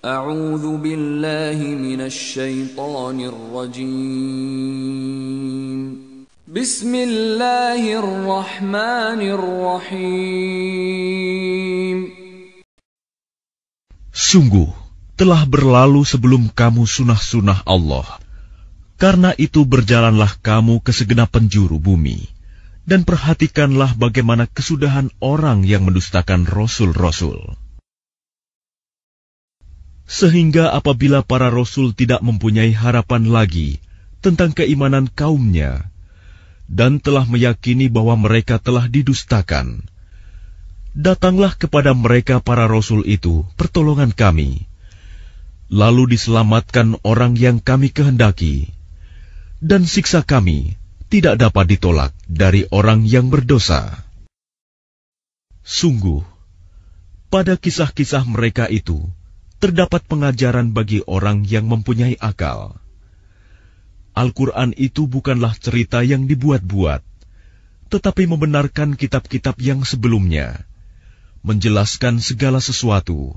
أعوذ بالله من الشيطان الرجيم بسم الله الرحمن الرحيم Sungguh telah berlalu sebelum kamu sunah-sunah Allah. Karena itu berjalanlah kamu ke segenap penjuru bumi. Dan perhatikanlah bagaimana kesudahan orang yang mendustakan Rasul-Rasul sehingga apabila para rasul tidak mempunyai harapan lagi tentang keimanan kaumnya dan telah meyakini bahwa mereka telah didustakan, datanglah kepada mereka para rasul itu pertolongan kami, lalu diselamatkan orang yang kami kehendaki, dan siksa kami tidak dapat ditolak dari orang yang berdosa. Sungguh, pada kisah-kisah mereka itu, terdapat pengajaran bagi orang yang mempunyai akal. Al-Quran itu bukanlah cerita yang dibuat-buat, tetapi membenarkan kitab-kitab yang sebelumnya, menjelaskan segala sesuatu,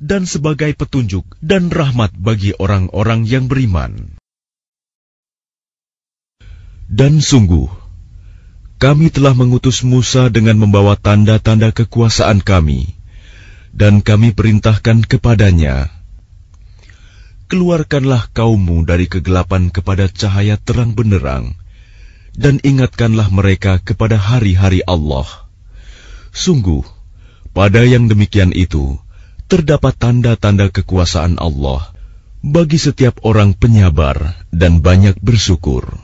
dan sebagai petunjuk dan rahmat bagi orang-orang yang beriman. Dan sungguh, kami telah mengutus Musa dengan membawa tanda-tanda kekuasaan kami dan kami perintahkan kepadanya, Keluarkanlah kaummu dari kegelapan kepada cahaya terang benderang, dan ingatkanlah mereka kepada hari-hari Allah. Sungguh, pada yang demikian itu, terdapat tanda-tanda kekuasaan Allah bagi setiap orang penyabar dan banyak bersyukur.